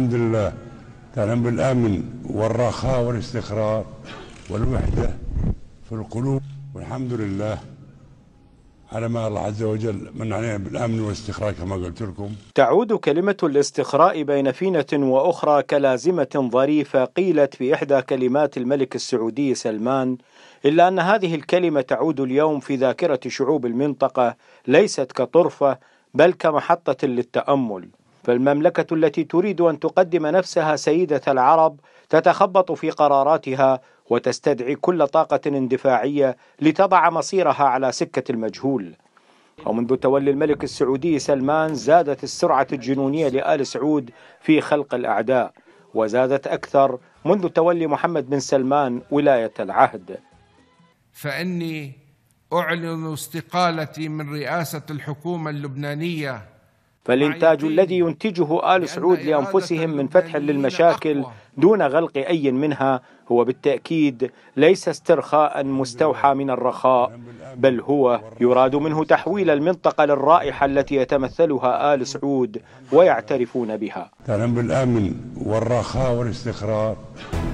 الحمد لله تعلم بالامن والرخاء والاستقرار والوحده في القلوب والحمد لله على ما الله عز وجل من علينا بالامن والاستقرار كما قلت لكم. تعود كلمه الاستقراء بين فينه واخرى كلازمه ظريفه قيلت في احدى كلمات الملك السعودي سلمان الا ان هذه الكلمه تعود اليوم في ذاكره شعوب المنطقه ليست كطرفه بل كمحطه للتامل. فالمملكة التي تريد أن تقدم نفسها سيدة العرب تتخبط في قراراتها وتستدعي كل طاقة اندفاعية لتضع مصيرها على سكة المجهول. ومنذ تولي الملك السعودي سلمان زادت السرعة الجنونية لآل سعود في خلق الأعداء، وزادت أكثر منذ تولي محمد بن سلمان ولاية العهد. فإني أعلن استقالتي من رئاسة الحكومة اللبنانية فالإنتاج الذي ينتجه آل سعود لأنفسهم من فتح للمشاكل دون غلق أي منها هو بالتأكيد ليس استرخاء مستوحى من الرخاء بل هو يراد منه تحويل المنطقة للرائحة التي يتمثلها آل سعود ويعترفون بها تنم بالأمن والرخاء والاستقرار